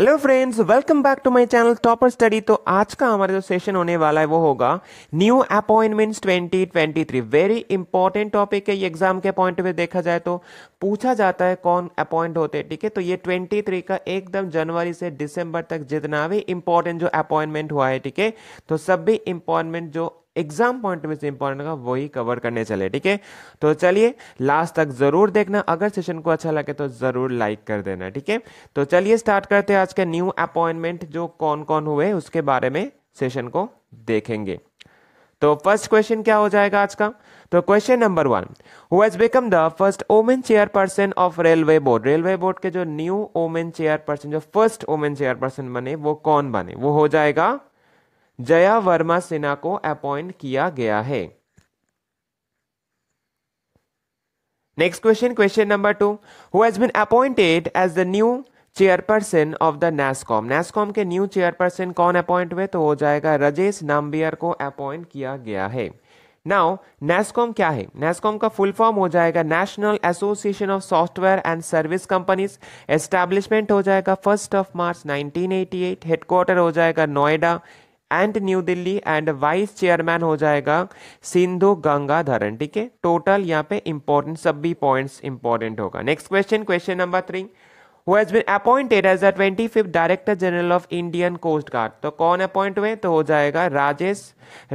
Hello friends welcome back to my channel topper study तो आज का हमारा जो सेशन होने वाला है वो होगा new appointments 2023 very important topic है ये एग्जाम के पॉइंट में देखा जाए तो पूछा जाता है कौन अपॉइंट होते हैं ठीक है तो ये 23 का एकदम जनवरी से दिसंबर तक जितना भी इंपॉर्टेंट जो अपॉइंटमेंट हुआ है ठीक है तो सब भी इंपॉइंटमेंट जो एग्जाम पॉइंट में से इंपॉर्टेंट होगा वही कवर करने चले ठीक है तो चलिए लास्ट तक जरूर देखना अगर सेशन को अच्छा लगे तो जरूर लाइक कर देना ठीक है तो चलिए स्टार्ट करते हैं आज का न्यू अपॉइंटमेंट जो कौन कौन हुए उसके बारे में सेशन को देखेंगे तो फर्स्ट क्वेश्चन क्या हो जाएगा आज का तो question number one who's become the first woman chairperson of railway board railway board के जो न्यू ओमेन चेयरपर्सन जो फर्स्ट ओमेन चेयरपर्सन बने वो कौन बने वो हो जाएगा जया वर्मा सिन्हा को अपॉइंट किया गया है next question question number two who has been appointed as the new chairperson of the NASSCOM NASSCOM के न्यू चेयरपर्सन कौन अपॉइंट हुए तो हो जाएगा रजेश नामबियर को अपॉइंट किया गया है नाउ नेस्कॉम क्या है नेस्कॉम का फुल फॉर्म हो जाएगा national association of software and service companies establishment हो जाएगा फर्स्ट ऑफ मार्च 1988 हेडक्वार्टर हो जाएगा Noida and new Delhi and vice chairman हो जाएगा सिंधु गंगाधरन ठीक है टोटल यहाँ पे इंपॉर्टेंट सभी पॉइंट्स इंपॉर्टेंट होगा next question question number three who has been appointed as the 25th Director General of Indian Coast Guard. तो कौन अपॉइंट हुए तो हो जाएगा राजेश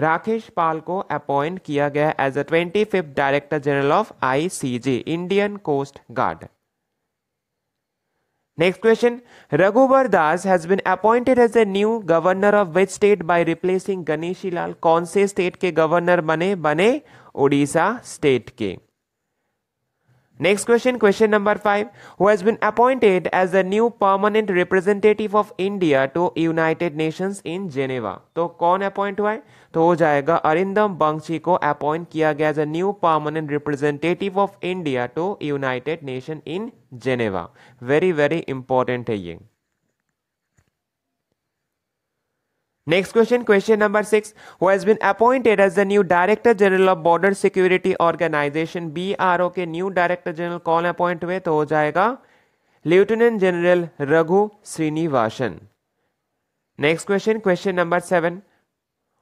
राकेश पाल को अपॉइंट किया गया as a fifth director general of ICG Indian coast guard Next question. Raghubar Das has been appointed as the new governor of which state by replacing Ganeshi Lal? कौन से state के governor बने बने Odisha state के Next question, question number 5. Who has been appointed as the new permanent representative of India to United Nations in Geneva? तो कौन appoint हुआ है तो हो जाएगा अरिंदम बंगशी को अपॉइंट किया गया as a new permanent representative of India to United Nation in Geneva very very important है ये Next question, question number six. Who has been appointed as the new Director General of Border Security Organization BRO के new Director General कौन appoint हुए तो हो जाएगा lieutenant general Raghu Srinivasan next question question number seven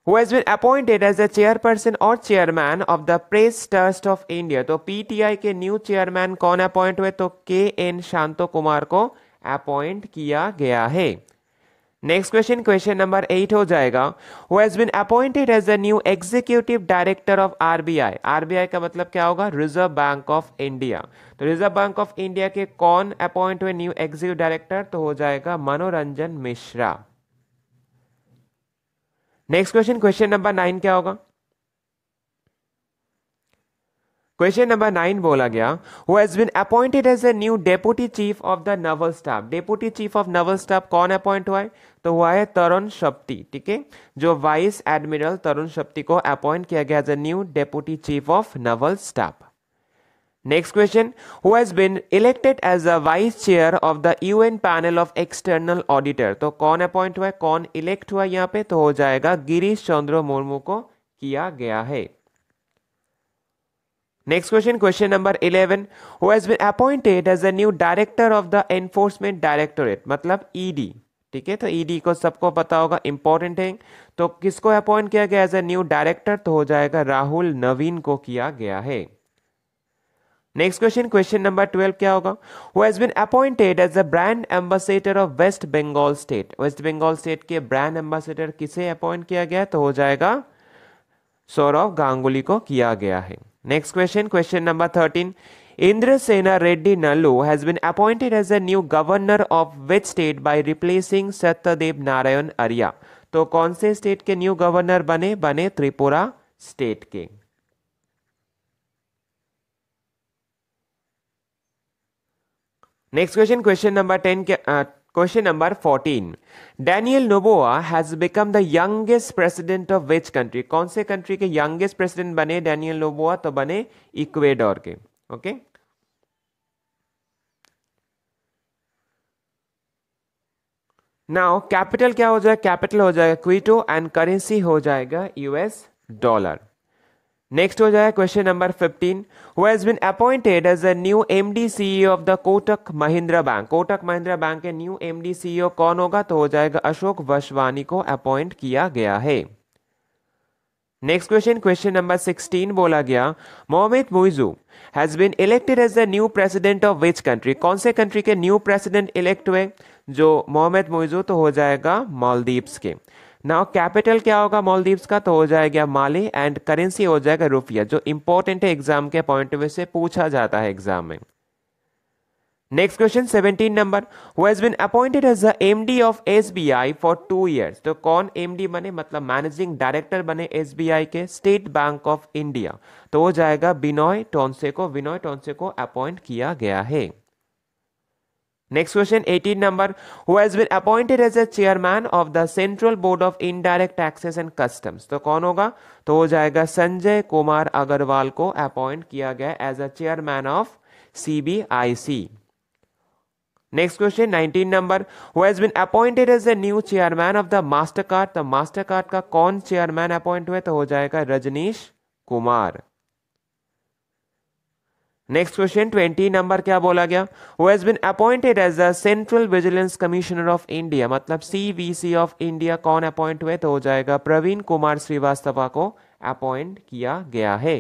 who has been appointed as the chairperson or chairman of the Press Trust of India. तो PTI के new chairman कौन appoint हुए तो के एन शांतो कुमार को अपॉइंट किया गया है next question question number eight हो जाएगा वो has been appointed as a new executive director of RBI RBI का मतलब क्या होगा रिजर्व बैंक ऑफ इंडिया तो रिजर्व बैंक ऑफ इंडिया के कौन अपॉइंट हुए न्यू एग्जीक्यूटिव डायरेक्टर तो हो जाएगा Manoranjan Mishra next question question number nine क्या होगा क्वेश्चन नंबर नाइन बोला गया वो has been appointed as a new deputy chief of the naval staff deputy chief of naval staff कौन अपॉइंट हुआ है तो हुआ है तरुण शक्ति ठीक है जो वाइस एडमिरल तरुण शक्ति को अपॉइंट किया गया as a new deputy chief of naval staff next question who has been elected as a vice chair of the UN panel of external auditor तो कौन अपॉइंट हुआ है कौन इलेक्ट हुआ यहाँ पे तो हो जाएगा गिरीश चंद्र मुर्मू को किया गया है Next question, question number 11. Who has been appointed as the new director of the Enforcement Directorate? मतलब ED. ठीक है तो ईडी e को सबको पता होगा इंपॉर्टेंट है तो किसको अपॉइंट किया गया एज ए न्यू डायरेक्टर तो हो जाएगा राहुल नवीन को किया गया है next question question number twelve क्या होगा who has been appointed as a brand ambassador of West Bengal state West Bengal state के ब्रांड एम्बेसडर किसे अपॉइंट किया गया तो हो जाएगा सौरव गांगुली को किया गया है Next question, question number 13. Indrasena Reddy Nallu has been appointed as the new governor of which state by replacing Satyadev Narayan Arya. तो कौन से स्टेट के न्यू गवर्नर बने बने त्रिपुरा स्टेट के next question question number ten के Question number 14. Daniel Noboa has become the youngest president of which country? कौन से country के youngest president बने Daniel Noboa तो बने इक्वेडोर के ओके okay? नाउ कैपिटल क्या हो जाएगा कैपिटल हो जाएगा क्विटो एंड करेंसी हो जाएगा यूएस डॉलर नेक्स्ट हो जाए question number fifteen who has been appointed as a new M MD CEO of the Kotak Mahindra bank Kotak Mahindra bank के न्यू एम एमडी सीईओ कौन होगा तो हो जाएगा अशोक वशवानी को अपॉइंट किया गया है next question question number sixteen बोला गया Mohammed Muizzu has been elected as the new president of which country कौन से कंट्री के न्यू प्रेसिडेंट इलेक्ट हुए जो मोहम्मद मुइजू तो हो जाएगा मालदीव्स के नाउ कैपिटल क्या होगा मालदीव्स का तो हो जाएगा माली एंड करेंसी हो जाएगा रुपया जो इंपॉर्टेंट है एग्जाम के पॉइंट ऑफ व्यू से पूछा जाता है एग्जाम में next question seventeen number who has been appointed as the M D of S B I for two years तो कौन एम डी बने मतलब मैनेजिंग डायरेक्टर बने एस बी आई के स्टेट बैंक ऑफ इंडिया तो हो जाएगा बिनॉय टोन्से को बिनॉय टोन्से को अपॉइंट किया गया है Next question 18 number who has been appointed as a chairman of the Central Board of Indirect Taxes and Customs तो कौन होगा तो हो जाएगा संजय कुमार अग्रवाल को अपॉइंट किया गया as a chairman of CBIC next question 19 number who has been appointed as a new chairman of the Mastercard तो मास्टर कार्ड का कौन चेयरमैन अपॉइंट हुए तो हो जाएगा Rajnish Kumar next question twenty number क्या बोला गया वो has been appointed as the central vigilance commissioner of India मतलब सीवीसी ऑफ इंडिया कौन अपॉइंट हुए तो हो जाएगा प्रवीण कुमार श्रीवास्तवा को अपॉइंट किया गया है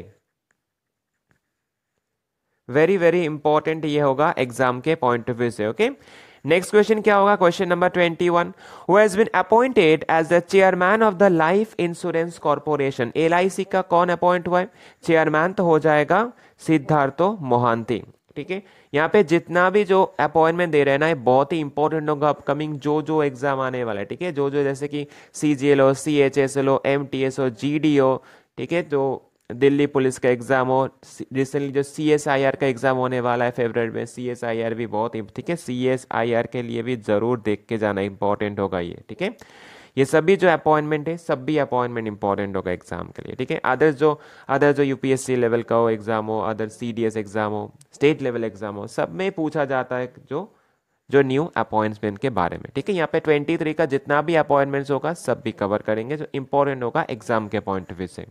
वेरी वेरी इंपॉर्टेंट ये होगा एग्जाम के पॉइंट ऑफ व्यू से ओके okay? नेक्स्ट क्वेश्चन क्या होगा क्वेश्चन नंबर ट्वेंटी वन वो has been appointed as the chairman of the life insurance corporation L का कौन अपॉइंट हुआ है चेयरमैन तो हो जाएगा सिद्धार्थो मोहंती ठीक है यहाँ पे जितना भी जो अपॉइंटमेंट दे रहे हैं ना ये बहुत ही इंपॉर्टेंट होगा अपकमिंग जो जो एग्जाम आने वाला है ठीक है जो जो जैसे कि सी जी एल ओ सी एच एस एल ओ एम टी एस ओ जी डी ओ ठीक है तो दिल्ली पुलिस का एग्ज़ाम हो रिसेंटली जो सी एस आई आर का एग्ज़ाम होने वाला है फेवरेट में सी एस आई आर भी बहुत ठीक है सी एस आई आर के लिए भी ज़रूर देख के जाना इंपॉर्टेंट होगा ये ठीक है ये सभी जो अपॉइंटमेंट है सब भी अपॉइंटमेंट इंपॉर्टेंट होगा एग्जाम के लिए ठीक है अदर जो अदर जो यूपीएससी लेवल का हो एग्जाम हो अदर एस एग्जाम हो स्टेट लेवल एग्जाम हो सब में पूछा जाता है जो जो न्यू अपॉइंटमेंट के बारे में ठीक है यहाँ पे ट्वेंटी थ्री का जितना भी अपॉइंटमेंट्स होगा सब भी कवर करेंगे जो इंपॉर्टेंट होगा एग्जाम के पॉइंट ऑफ व्यू से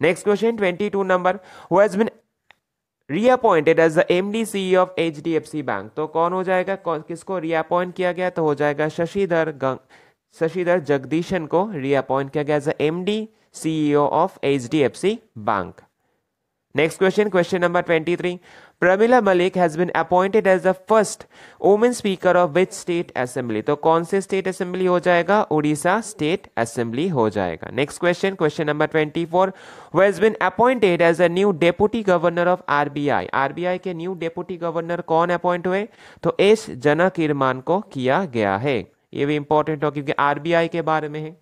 Next question 22 number who has been reappointed as the M D C of H D F C bank तो कौन हो जाएगा कौन किसको रीअपॉइंट किया गया तो हो जाएगा शशिधर गंग शशिधर जगदीशन को रीअपॉइंट किया गया as the M D CEO of H D F C bank Next question, question number 23. Pramila Malik has been appointed as the first woman speaker of which state assembly? तो कौन से state assembly हो जाएगा Orissa state assembly हो जाएगा Next question, question number 24. Who has been appointed as a new deputy governor of RBI? RBI के new deputy governor कौन appoint हुए तो एस जनक इरमान को किया गया है ये भी इंपॉर्टेंट हो क्योंकि आरबीआई के बारे में है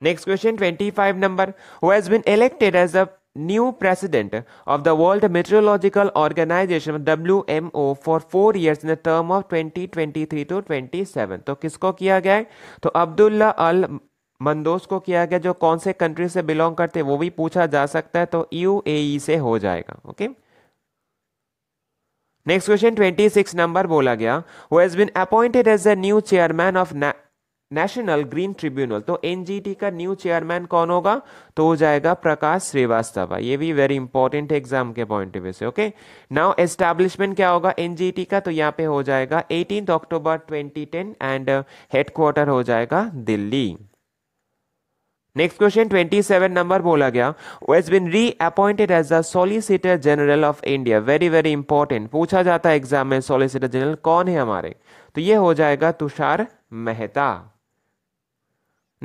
Next question 25 number who has been elected as the new president of the World Meteorological Organization WMO for four years in the term of 2023 to 27 तो किसको किया गया है तो अब्दुल्ला अल मंदोस को किया गया जो कौन से कंट्री से बिलोंग करते वो भी पूछा जा सकता है तो यू से हो जाएगा okay okay? Next question 26 number बोला गया who has been appointed as the new chairman of national green tribunal तो एनजीटी का न्यू चेयरमैन कौन होगा तो हो जाएगा प्रकाश श्रीवास्तव ये भी वेरी इंपॉर्टेंट एग्जाम के पॉइंट ऑफ व्यू से ओके नाउ एस्टैब्लिशमेंट क्या होगा एनजीटी का तो यहाँ पे हो जाएगा एटीन अक्टूबर 2010 एंड हेडक्वार्टर हो जाएगा दिल्ली नेक्स्ट क्वेश्चन 27 नंबर बोला गया was been reappointed as the solicitor general of India very very important पूछा जाता है एग्जाम में सॉलिसिटर जनरल कौन है हमारे तो ये हो जाएगा Tushar Mehta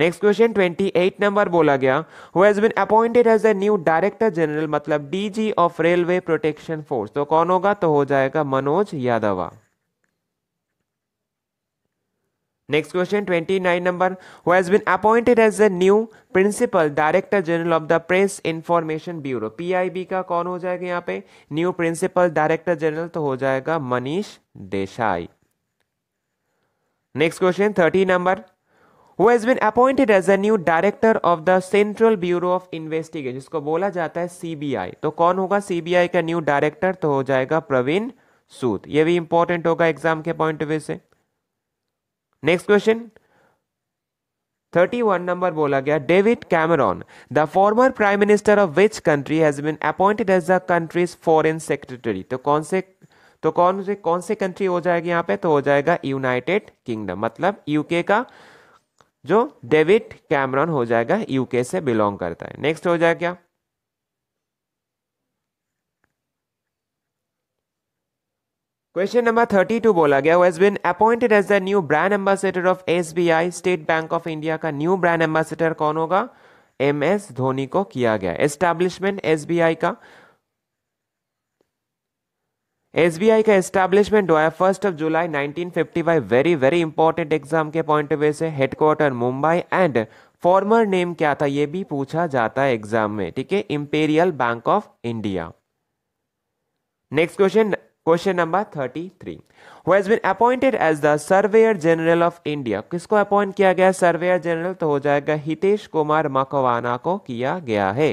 next question twenty eight number बोला गया who has been appointed as a new director general मतलब DG of railway protection force तो कौन होगा तो हो जाएगा Manoj Yadava next question twenty nine number who has been appointed as a new principal director general of the press information bureau PIB का कौन हो जाएगा यहाँ पे न्यू प्रिंसिपल डायरेक्टर जनरल तो हो जाएगा Manish Desai next question thirty number who has been appointed as the new director of the central bureau of investigation जिसको बोला जाता है सीबीआई तो कौन होगा सीबीआई का न्यू डायरेक्टर तो हो जाएगा प्रवीण सूद ये भी इंपॉर्टेंट होगा एग्जाम के पॉइंट ऑफ व्यू से नेक्स्ट क्वेश्चन वन नंबर बोला गया David Cameron the former prime minister of which country has been appointed as the country's foreign secretary तो कौन से तो कौन से कौन से कंट्री हो जाएगी यहाँ पे तो हो जाएगा यूनाइटेड किंगडम मतलब यूके का जो डेविड कैमरॉन हो जाएगा यूके से बिलोंग करता है नेक्स्ट हो जाएगा क्या क्वेश्चन नंबर थर्टी टू बोला गया as been appointed as the new brand ambassador of S B I state bank of India का न्यू ब्रांड एम्बेसडर कौन होगा एम एस धोनी को किया गया एस्टैब्लिशमेंट आई का एस का एस्टेब्लिशमेंट हुआ है first of July five very very important exam के पॉइंट ऑफ व्यू से headquarter Mumbai and former name क्या था ये भी पूछा जाता है एग्जाम में ठीक है Imperial Bank of India next question question number three who has been appointed as the surveyor general of India किसको अपॉइंट किया गया सर्वेयर जनरल तो हो जाएगा हितेश कुमार मकवाना को किया गया है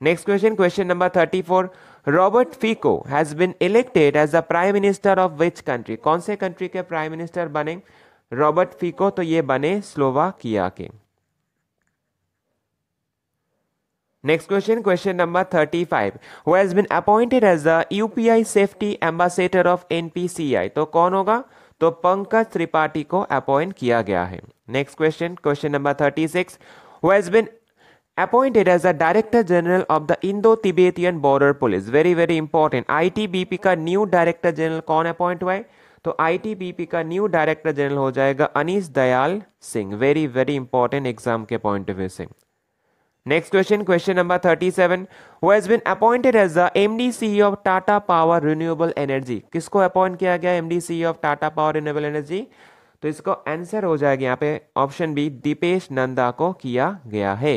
Next question, question number 34. Robert Fico has been elected as the prime minister of which country कौन से कंट्री के प्राइम मिनिस्टर बने रॉबर्ट फीको तो ये बने स्लोवाकिया के next question question number 35 who has been appointed as the UPI safety ambassador of NPCI तो कौन होगा तो पंकज त्रिपाठी को अपॉइंट किया गया है next question question number six who has been appointed as a director general of the Indo Tibetan Border Police very very important ITBP का new director general कौन अपॉइंट हुआ है तो आईटीबीपी का न्यू डायरेक्टर जनरल हो जाएगा Anees Dayal Singh very very important exam के point of view से next question question number 37 who has been appointed as the M MD CEO of Tata Power Renewable Energy किसको अपॉइंट किया गया MD CEO of Tata Power Renewable Energy तो इसको answer हो जाएगा यहाँ पे ऑप्शन बी दीपेश नंदा को किया गया है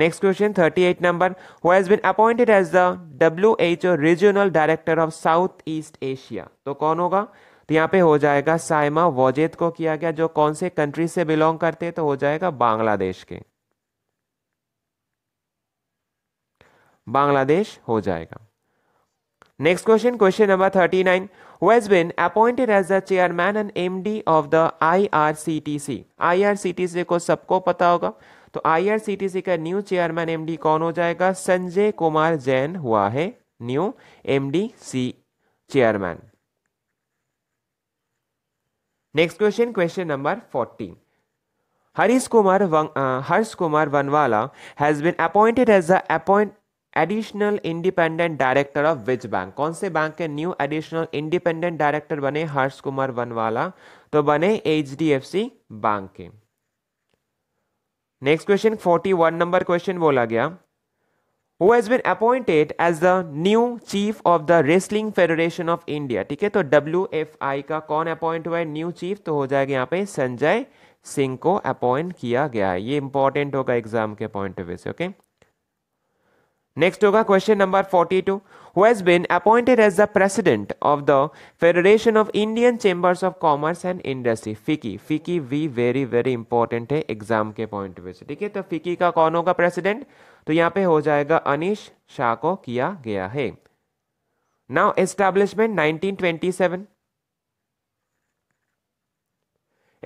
Next question, 38 number. Who has been appointed as the WHO Regional Director of Southeast Asia? तो कौन होगा तो यहाँ पे हो जाएगा साइमा वोजेद को किया गया जो कौन से कंट्री से बिलोंग करते हैं तो हो जाएगा बांग्लादेश के बांग्लादेश हो जाएगा next question question number 39 who has been appointed as the chairman and MD of the IRCTC IRCTC को सबको पता होगा तो आईआरसीटीसी का न्यू चेयरमैन एमडी कौन हो जाएगा संजय कुमार जैन हुआ है new MD C chairman next question question number fourteen Harish Kumar Harsh Kumar Vanwala has has appointed as appoint additional independent director of which bank कौन से बैंक के न्यू एडिशनल इंडिपेंडेंट डायरेक्टर बने हर्ष कुमार वनवाला तो बने एच बैंक के next question forty one number question बोला गया who has been appointed as the new chief of the Wrestling Federation of India ठीक है तो डब्ल्यू एफ आई का कौन अपॉइंट हुआ है न्यू चीफ तो हो जाएगा यहाँ पे संजय सिंह को अपॉइंट किया गया है ये इंपॉर्टेंट होगा एग्जाम के पॉइंट ऑफ व्यू से ओके नेक्स्ट होगा question number two who has been appointed as the president of the Federation of Indian Chambers of Commerce and Industry FICCI FICCI वी वेरी वेरी इंपॉर्टेंट है exam के point of view से ठीक है तो फिकी का कौन होगा प्रेसिडेंट तो यहाँ पे हो जाएगा अनिश शाह को किया गया है नाउ एस्टैब्लिशमेंट 1927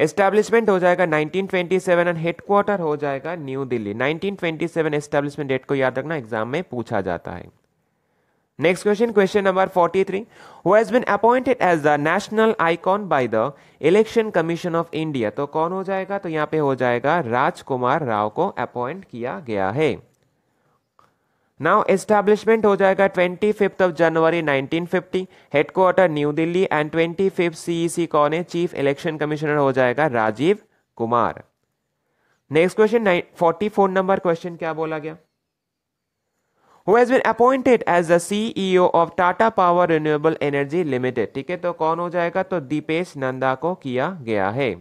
एस्टैब्लिशमेंट हो जाएगा 1927 एंड हेडक्वार्टर हो जाएगा न्यू दिल्ली 1927 एस्टैब्लिशमेंट डेट को याद रखना एग्जाम में पूछा जाता है next question question number 43 who has been appointed as the national icon by the Election Commission of India तो कौन हो जाएगा तो यहां पे हो जाएगा राजकुमार राव को अपॉइंट किया गया है नाउ एस्टैब्लिशमेंट हो जाएगा twenty fifth of January nineteen fifty headquarter new Delhi and twenty fifth CEC कौन है चीफ इलेक्शन कमिश्नर हो जाएगा Rajiv Kumar next question forty four number question क्या बोला गया who has been appointed as the CEO of Tata Power Renewable Energy Limited ठीक है तो कौन हो जाएगा तो दीपेश नंदा को किया गया है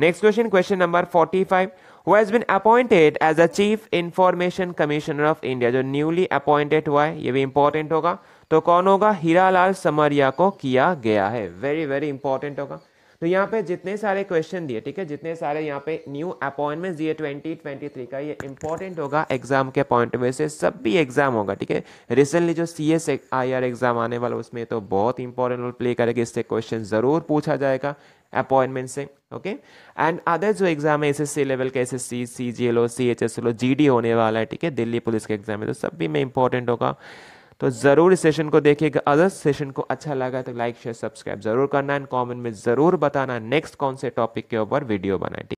next question question number forty five who has been appointed as the chief information commissioner of India जो न्यूली अपॉइंटेड हुआ है ये भी इंपॉर्टेंट होगा तो कौन होगा हीरा लाल समरिया को किया गया है वेरी वेरी इंपॉर्टेंट होगा तो यहाँ पे जितने सारे क्वेश्चन दिए ठीक है जितने सारे यहाँ पे न्यू अपॉइंटमेंट दिए 2023 का ये इंपॉर्टेंट होगा एग्जाम के पॉइंट में से सब भी एग्जाम होगा ठीक है रिसेंटली जो C S I R exam आने वाला उसमें तो बहुत इंपॉर्टेंट रोल प्ले करेगा इससे क्वेश्चन जरूर पूछा जाएगा अपॉइंटमेंट से ओके एंड अदर जो एग्जाम है एसएससी लेवल का एसएससी सीजीएलओ सीएचएसएलओ जीडी होने वाला है ठीक है दिल्ली पुलिस का एग्जाम है तो सभी में इंपॉर्टेंट होगा तो ज़रूर इस सेशन को देखिएगा अगर सेशन को अच्छा लगा तो लाइक शेयर सब्सक्राइब जरूर करना एंड कमेंट में ज़रूर बताना नेक्स्ट कौन से टॉपिक के ऊपर वीडियो बनाए